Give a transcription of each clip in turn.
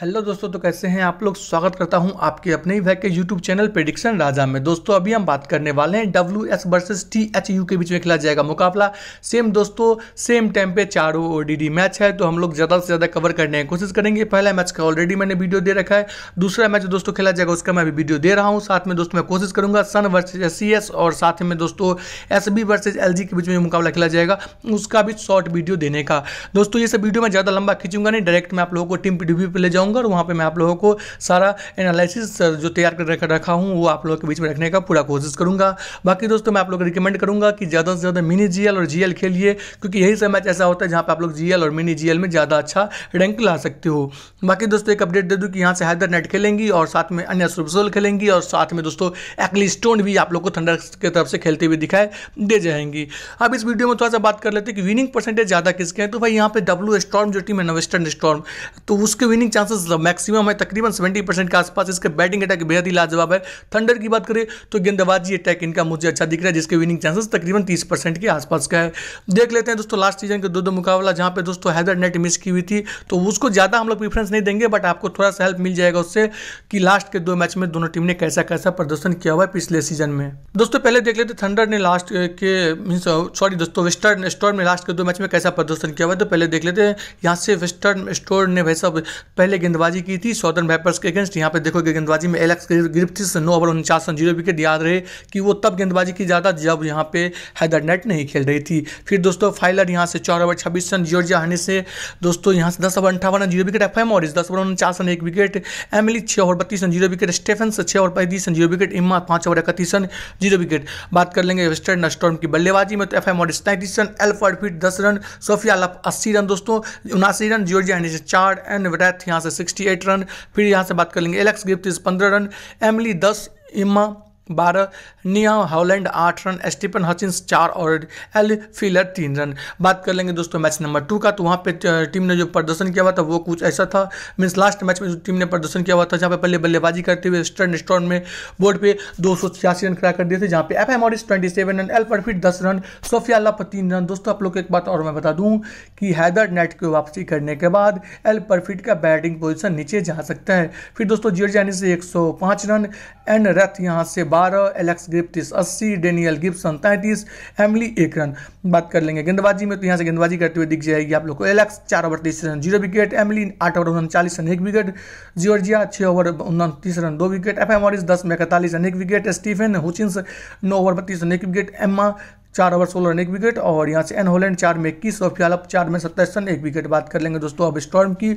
hello दोस्तों तो कैसे हैं आप लोग स्वागत करता हूं आपके अपने ही वैक के यूट्यूब चैनल प्रेडिक्शन राजा में दोस्तों अभी हम बात करने वाले हैं W S versus T H U के बीच में खेला जाएगा मुकाबला सेम दोस्तों सेम टाइम पे चारों ओ डी डी मैच है तो हम लोग ज़्यादा से ज़्यादा कवर करने की कोशिश करेंगे पहला मैच का ऑलरेडी मैंने वीडियो दे रखा है दूसरा मैच दोस्तों खेला जाएगा उसका मैं अभी वीडियो दे रहा हूँ साथ में दोस्तों मैं कोशिश करूँगा sun versus S C S और साथ में दोस्तों S B versus L G के बीच में मुकाबला खेला जाएगा उसका भी शॉर्ट वीडियो देने का दोस्तों ये सब वीडियो मैं ज़्यादा लंबा खींचूंगा नहीं डायरेक्ट मैं आप लोगों को टीम पी डी पे ले जाऊँगा बताऊंगा और वहाँ पर मैं आप लोगों को सारा एनालिसिस जो तैयार कर रखा हूँ वो आप लोगों के बीच में रखने का पूरा कोशिश करूँगा बाकी दोस्तों मैं आप लोग रिकमेंड करूँगा कि ज़्यादा से ज़्यादा मिनी जी और जी खेलिए क्योंकि यही मैच ऐसा होता है जहाँ पर आप लोग जी और मिनी जी में ज़्यादा अच्छा रैंक ला सकते हो बाकी दोस्तों एक अपडेट दे दूँ कि यहाँ से हैदर नेट खेलेंगी और साथ में अन्य सुरसोल खेलेंगी और साथ में दोस्तों एक्ली स्टोन भी आप लोग को थंडर की तरफ से खेलते हुए दिखाई दे जाएंगी अब इस वीडियो में थोड़ा सा बात कर लेते हैं कि विनिंग परसेंटेज ज़्यादा किसके हैं तो भाई यहाँ पे डब्ल्यू स्टॉर्म जो टीम है ना वेस्टर्न स्टॉर्म तो उसके विनिंग चांसेस चांसेस मैक्सिमम है तकरीबन 70 परसेंट के आसपास इसके बैटिंग अटैक बेहद ही लाजवाब है थंडर की बात करें तो गेंदबाजी अटैक इनका मुझे अच्छा दिख रहा है जिसके विनिंग चांसेस तकरीबन तीस परसेंट के आसपास का है देख लेते हैं दोस्तों लास्ट सीजन के दो दो मुकाबला जहाँ पे दोस्तों हैदर नेट मिस की हुई थी तो उसको ज़्यादा हम लोग प्रीफरेंस नहीं देंगे बट आपको थोड़ा सा हेल्प मिल जाएगा उससे कि लास्ट के दो मैच में दोनों टीम ने कैसा कैसा प्रदर्शन किया हुआ है पिछले सीजन में दोस्तों पहले देख लेते थंडर ने लास्ट के मीन सॉरी दोस्तों वेस्टर्न स्टोर में लास्ट के दो मैच में कैसा प्रदर्शन किया हुआ है तो पहले देख लेते हैं यहाँ से वेस्टर्न स्टोर ने भाई साहब पहले गेंदबाजी की थी सौदर्न वाइपर्स के अगेंस्ट यहाँ पे देखो गेंदबाजी में एलेक्स गिरफ्थिस नौ ओवर उनचास रन जीरो विकेट याद रहे कि वो तब गेंदबाजी की ज़्यादा जब यहाँ पे हैदर नेट नहीं खेल रही थी फिर दोस्तों फाइलर यहाँ से चार ओवर छब्बीस रन जियोर्जिया हनी से दोस्तों यहाँ से दस ओवर अंठावन run zero wicket F M और इस दस ओवर उनचास रन एक विकेट एमिली छः ओवर बत्तीस रन जीरो विकेट स्टेफन से छः ओवर पैंतीस रन जीरो विकेट इम्मा पाँच ओवर इकतीस रन जीरो विकेट बात कर लेंगे वेस्टर्न स्टॉर्म की बल्लेबाजी में तो एफ एम मॉडिस तैंतीस रन एल्फर्ड फिट दस रन सोफिया अस्सी रन दोस्तों उनासी रन जियोर्जिया हनी से चार एंड वरैथ यहाँ से से 68 रन फिर यहाँ से बात कर लेंगे एलेक्स गिफ्ट पंद्रह रन एमली दस इम्मा बारह निया हॉलैंड आठ रन स्टीफन हचिन्स चार और एल फिलर तीन रन बात कर लेंगे दोस्तों मैच नंबर टू का तो वहाँ पे टीम ने जो प्रदर्शन किया हुआ था वो कुछ ऐसा था मीन्स लास्ट मैच में जो टीम ने प्रदर्शन किया हुआ था जहाँ पे पहले बल्लेबाजी करते हुए स्टर्न स्टोन में बोर्ड पे दो रन खड़ा कर दिए थे जहाँ पे F M twenty seven run L Parfitt दस रन सोफिया पर तीन रन दोस्तों आप लोग को एक बात और मैं बता दूँ कि हैदर नेट की वापसी करने के बाद एल परफिट का बैटिंग पोजिशन नीचे जा सकता है फिर दोस्तों जियर से एक रन एन रथ यहाँ से बारह बारह एलेक्स ग्रिप तीस अस्सी डेनियल गिप्सन तैंतीस एमली एक रन बात कर लेंगे गेंदबाजी में तो यहाँ से गेंदबाजी करते हुए दिख जाएगी आप लोग को एलेक्स चार ओवर तीस रन जीरो विकेट एमली आठ ओवर उनचालीस रन एक विकेट जियोर्जिया छः ओवर उनतीस रन दो विकेट एफ एम मॉरिस दस में इकतालीस रन एक विकेट स्टीफन हुचिन्स नौ ओवर बत्तीस रन एक विकेट एम्मा चार ओवर सोलह रन एक विकेट और यहाँ से एन होलैंड चार में इक्कीस और फियालप चार में सत्ताईस रन एक विकेट बात कर लेंगे दोस्तों अब स्टॉर्म की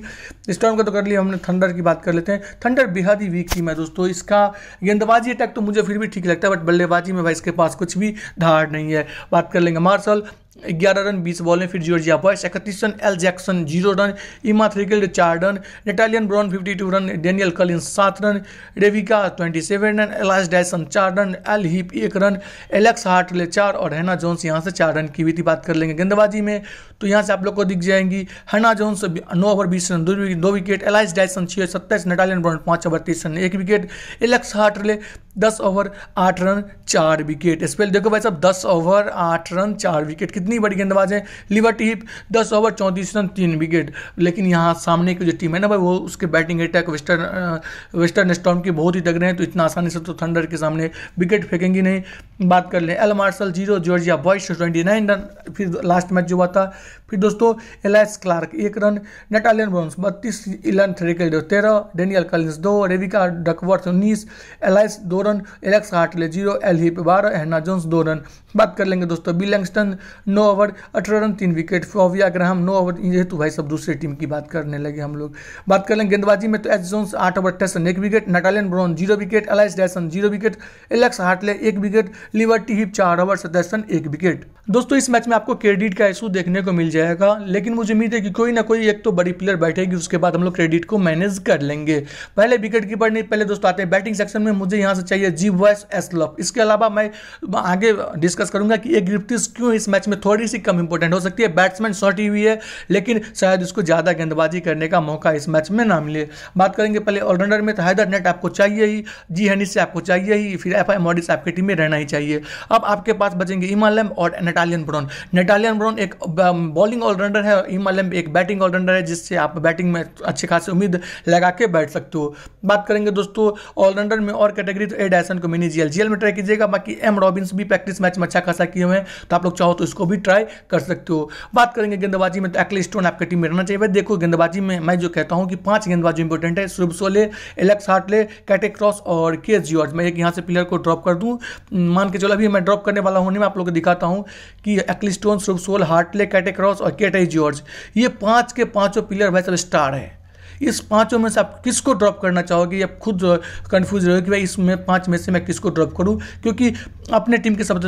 स्टॉर्म का तो कर लिया हमने थंडर की बात कर लेते हैं थंडर बेहद ही वीक टीम है दोस्तों इसका गेंदबाजी अटैक तो मुझे फिर भी ठीक लगता है बट बल्लेबाजी में भाई इसके पास कुछ भी धार नहीं है बात कर लेंगे मार्शल ग्यारह रन बीस बॉल में फिर जॉर्जिया बॉयस इकतीस run L Jackson zero run Emma Threlkeld चार run Natalian Brown fifty two run Daniel Collin सात run Rebecca twenty seven run Alice Dyson चार रन एल हिप एक रन एलेक्स हार्टले चार और हैना जोन्स यहाँ से चार रन की भी थी बात कर लेंगे गेंदबाजी में तो यहाँ से आप लोग को दिख जाएंगी हैना जोन्स नौ ओवर बीस रन दो विकेट एलाइस डायसन छः सत्ताईस नेटालियन ब्राउन पाँच ओवर तीस रन एक विकेट एलेक्स हार्टले दस ओवर आठ रन चार विकेट इस पर देखो भाई साहब दस ओवर आठ रन चार विकेट कितनी बड़ी गेंदबाज है लिवर टीप दस ओवर चौंतीस रन तीन विकेट लेकिन यहाँ सामने की जो टीम है ना भाई वो उसके batting attack western western storm के बहुत ही तगड़े हैं तो इतना आसानी से तो थंडर के सामने विकेट फेंकेंगी नहीं बात कर लें L Marshall zero Georgia Boyce twenty nine run फिर लास्ट मैच जो हुआ था फिर दोस्तों एलाइस क्लार्क एक रन नेटालियन ब्रॉन्स बत्तीस इलन थ्रेकल तेरह डेनियल कलिंस दो रेविका डकवर्थ उन्नीस एलाइस दो run Alex Hartley zero L Hipp बारह एहना जोन्स दो रन बात कर लेंगे दोस्तों बिल नौ ओवर अठारह रन तीन विकेट फोविया ग्राहम नौ ओवर ये तो भाई सब दूसरी टीम की बात करने लगे हम लोग बात कर लेंगे गेंदबाजी में तो एच जोन्स आठ ओवर टेसन एक wicket Natalian Brown zero wicket Alice Dyson zero wicket Alex Hartley एक विकेट लिवर्टी हिप चार ओवर सदस्यन एक विकेट दोस्तों इस मैच में आपको क्रेडिट का इशू देखने को मिल जाएगा लेकिन मुझे उम्मीद है कि कोई ना कोई एक तो बड़ी प्लेयर बैठेगी उसके बाद हम लोग क्रेडिट को मैनेज कर लेंगे पहले विकेट कीपर नहीं पहले दोस्तों आते हैं बैटिंग सेक्शन में मुझे यहाँ से चाहिए जी एस एसलफ इसके अलावा मैं आगे डिस्कस करूंगा कि एक ग्रिप्टिस क्यों इस मैच में थोड़ी सी कम इंपॉर्टेंट हो सकती है बैट्समैन ही हुई है लेकिन शायद उसको ज़्यादा गेंदबाजी करने का मौका इस मैच में ना मिले बात करेंगे पहले ऑलराउंडर में तो हैदर नेट आपको चाहिए ही जी हनीस से आपको चाहिए ही फिर एफ आई मॉडिस आपकी टीम में रहना ही चाहिए चाहिए अब आपके पास बचेंगे इमालम और नेटालियन ब्रॉन नेटालियन ब्रॉन एक बॉलिंग ऑलराउंडर है इमालम एक बैटिंग ऑलराउंडर है जिससे आप बैटिंग में अच्छी खासी उम्मीद लगा के बैठ सकते हो बात करेंगे दोस्तों ऑलराउंडर में और कैटेगरी तो ए डायसन को मिनी जीएल जीएल में ट्राई कीजिएगा बाकी एम रॉबिन्स भी प्रैक्टिस मैच में अच्छा खासा किए हुए हैं तो आप लोग चाहो तो इसको भी ट्राई कर सकते हो बात करेंगे गेंदबाजी में तो एक्ले स्टोन आपकी टीम में रहना चाहिए देखो गेंदबाजी में मैं जो कहता हूँ कि पांच गेंदबाजी इंपॉर्टेंट है शुभ सोले एलेक्स हार्टले कैटे क्रॉस और के जॉर्ज मैं एक यहाँ से प्लेयर को ड्रॉप कर दूँ मान के चलो अभी मैं ड्रॉप करने वाला हूँ नहीं मैं आप लोग को दिखाता हूँ कि एक्लिस्टोन सुबसोल हार्टले कैटेक्रॉस और केटाई जॉर्ज ये पाँच के पाँचों पिलर भाई सब स्टार है इस पांचों में से आप किसको ड्रॉप करना चाहोगे या खुद कन्फ्यूज रहोगे कि भाई इसमें पांच में से मैं किसको ड्रॉप करूँ क्योंकि अपने टीम के सब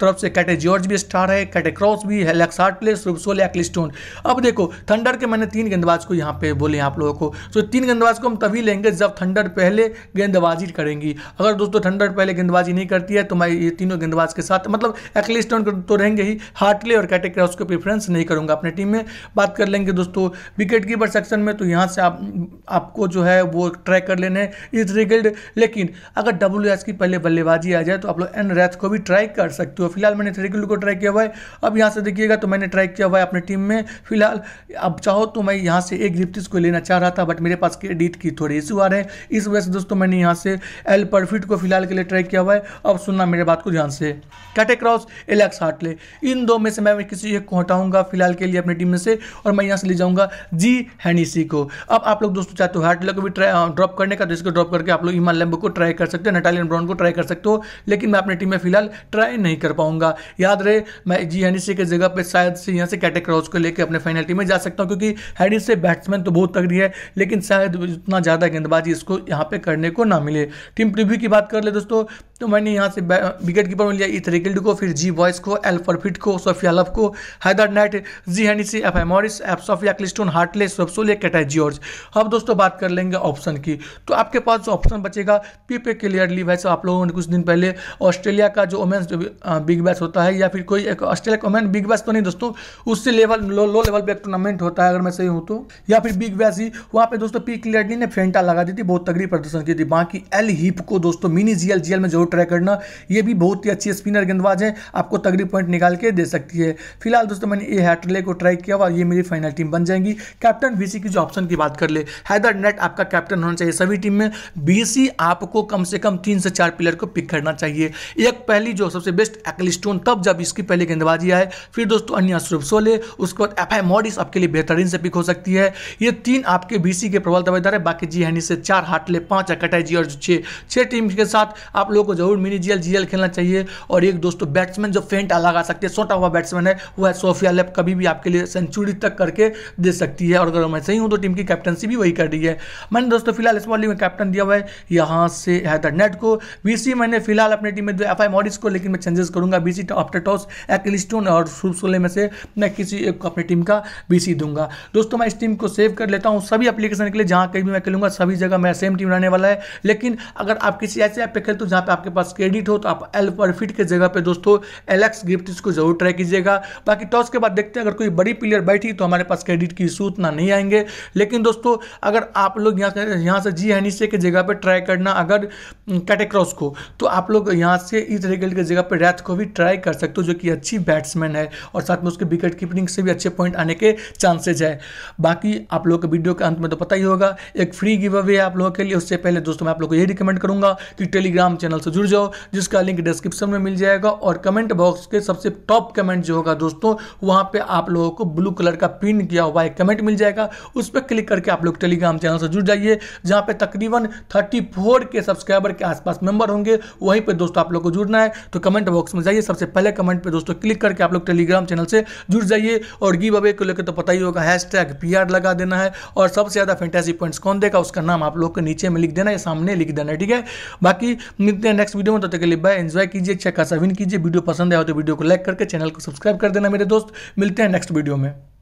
तरफ से कैटे जॉर्ज भी स्टार है कैटे क्रॉस भी है लेक्स हार्टलेस रुबसोल एक्लिस्टोन अब देखो थंडर के मैंने तीन गेंदबाज को यहाँ पे बोले आप लोगों को तो तीन गेंदबाज को हम तभी लेंगे जब थंडर पहले गेंदबाजी करेंगी अगर दोस्तों थंडर पहले गेंदबाजी नहीं करती है तो मैं ये तीनों गेंदबाज के साथ मतलब एक्लिस्टोन तो रहेंगे ही हार्टले और कैटे क्रॉस को प्रेफरेंस नहीं करूँगा अपने टीम में बात कर लेंगे दोस्तों विकेट कीपर सेक्शन में तो यहाँ से आप आपको जो है वो ट्रैक कर लेने इस रिगल्ड लेकिन अगर डब्ल्यू की पहले बल्लेबाजी आ जाए तो आप लोग एन रैथ को भी ट्राई कर सकते हो फिलहाल मैंने थ्रिगल्ड को ट्राई किया हुआ है अब यहाँ से देखिएगा तो मैंने ट्राई किया हुआ है अपनी टीम में फिलहाल अब चाहो तो मैं यहाँ से एक लिप्टिस को लेना चाह रहा था बट मेरे पास क्रेडिट की थोड़ी इशू आ रहे हैं इस वजह से दोस्तों मैंने यहाँ से एल परफिट को फिलहाल के लिए ट्राई किया हुआ है अब सुनना मेरे बात को ध्यान से कैटे क्रॉस एलेक्स हार्टले इन दो में से मैं किसी एक को हटाऊंगा फिलहाल के लिए अपनी टीम में से और मैं यहाँ से ले जाऊँगा जी हैनीसी को अब आप लोग दोस्तों चाहते हो हार्ट को भी ट्राई ड्रॉप करने का तो इसको ड्रॉप करके आप लोग ईमान लेम्बो को ट्राई कर सकते हो नटालियन ब्राउन को ट्राई कर सकते हो लेकिन मैं अपनी टीम में फिलहाल ट्राई नहीं कर पाऊंगा याद रहे मैं जी हैनी e के जगह पर शायद से यहाँ से कैटे क्रॉस को लेकर अपने फाइनल टीम में जा सकता हूँ क्योंकि हैनी से बैट्समैन तो बहुत तगड़ी है लेकिन शायद इतना ज़्यादा गेंदबाजी इसको यहाँ पर करने को ना मिले टीम प्रिव्यू की बात कर ले दोस्तों तो मैंने यहाँ से विकेट कीपर में लिया इथ इथरिकल्ड को फिर जी बॉयस को एल फरफिट को सोफिया लव को हैदर नाइट जी से F M Morris F Sophia Ecclestone Hartley सोफसोले कैटा जॉर्ज अब दोस्तों बात कर लेंगे ऑप्शन की तो आपके पास जो ऑप्शन बचेगा पी पे क्लियरली वैसे आप लोगों ने कुछ दिन पहले ऑस्ट्रेलिया का जो ओमेंस बिग बैच होता है या फिर कोई एक ऑस्ट्रेलिया का ओमेन बिग बैच तो नहीं दोस्तों उससे लेवल लो, लो लेवल पे एक टूर्नामेंट होता है अगर मैं सही हूँ तो या फिर बिग बैच ही वहाँ पे दोस्तों पी क्लियरली ने फेंटा लगा दी थी बहुत तगड़ी प्रदर्शन की थी बाकी एल हिप को दोस्तों मिनी जीएल जीएल में जरूर ट्राई करना ये भी बहुत ही अच्छी स्पिनर गेंदबाज है आपको तगड़ी पॉइंट निकाल के दे सकती है फिलहाल दोस्तों मैंने ये हैटरले को ट्राई किया और ये मेरी फाइनल टीम बन जाएगी कैप्टन वीसी की जो ऑप्शन की बात कर ले हैदर नेट आपका कैप्टन होना चाहिए सभी टीम में बी आपको कम से कम तीन से चार प्लेयर को पिक करना चाहिए एक पहली जो सबसे बेस्ट एक्लिस्टोन तब जब इसकी पहले गेंदबाजी आए फिर दोस्तों अन्य श्रुभ सोले उसके बाद एफ आई मॉडिस आपके लिए बेहतरीन से पिक हो सकती है ये तीन आपके बी के प्रबल दावेदार है बाकी जी हैनी से चार हाटले पांच अकटाई जी और छः छः टीम के साथ आप लोगों को जरूर मिनी जीएल जीएल खेलना चाहिए और एक दोस्तों बैट्समैन जो फेंट लगा सकते हैं छोटा हुआ बैट्समैन है वह सोफिया लेप कभी भी आपके लिए सेंचुरी तक करके दे सकती है और अगर मैं सही हूँ तो टीम की कैप्टन कैप्टनसी भी वही कर रही है मैंने दोस्तों फिलहाल इस लीग में कैप्टन दिया हुआ है यहाँ से हैदर नेट को बीसी मैंने फिलहाल अपने टीम में दो एफ आई मॉडिस को लेकिन मैं चेंजेस करूंगा बीसी आफ्टर टॉस एक्लिस्टोन और सूब सोले में से मैं किसी एक को अपनी टीम का बी दूंगा दोस्तों मैं इस टीम को सेव कर लेता हूँ सभी एप्लीकेशन के लिए जहाँ कहीं भी मैं खेलूंगा सभी जगह मैं सेम टीम रहने वाला है लेकिन अगर आप किसी ऐसे ऐप पर खेलते हो जहाँ पर आपके पास क्रेडिट हो तो आप एल पर फिट के जगह पर दोस्तों एलेक्स गिफ्ट को जरूर ट्राई कीजिएगा बाकी टॉस के बाद देखते हैं अगर कोई बड़ी प्लेयर बैठी तो हमारे पास क्रेडिट की इशू उतना नहीं आएंगे लेकिन दोस्तों दोस्तों अगर आप लोग यहाँ से यहाँ से जी हैनी से की जगह पर ट्राई करना अगर कैटेक्रॉस को तो आप लोग यहाँ से इस रेगल की जगह पर रैथ को भी ट्राई कर सकते हो जो कि अच्छी बैट्समैन है और साथ में उसके विकेट कीपिंग से भी अच्छे पॉइंट आने के चांसेज है बाकी आप लोग के वीडियो के अंत में तो पता ही होगा एक फ्री गिव अवे है आप लोगों के लिए उससे पहले दोस्तों मैं आप लोग को यही रिकमेंड करूँगा कि टेलीग्राम चैनल से जुड़ जाओ जिसका लिंक डिस्क्रिप्शन में मिल जाएगा और कमेंट बॉक्स के सबसे टॉप कमेंट जो होगा दोस्तों वहाँ पर आप लोगों को ब्लू कलर का पिन किया हुआ एक कमेंट मिल जाएगा उस पर क्लिक करके करके आप लोग टेलीग्राम चैनल से जुड़ जाइए जहाँ पे तकरीबन 34 के सब्सक्राइबर के आसपास मेंबर होंगे वहीं पे दोस्तों आप लोग को जुड़ना है तो कमेंट बॉक्स में जाइए सबसे पहले कमेंट पे दोस्तों क्लिक करके आप लोग टेलीग्राम चैनल से जुड़ जाइए और गिव अवे को लेकर तो पता ही होगा हैश टैग लगा देना है और सबसे ज़्यादा फेंटेसी पॉइंट्स कौन देगा उसका नाम आप लोग के नीचे में लिख देना है सामने लिख देना है ठीक है बाकी मिलते हैं नेक्स्ट वीडियो में तो के लिए बाय एंजॉय कीजिए अच्छा खासा विन कीजिए वीडियो पसंद आया तो वीडियो को लाइक करके चैनल को सब्सक्राइब कर देना मेरे दोस्त मिलते हैं नेक्स्ट वीडियो में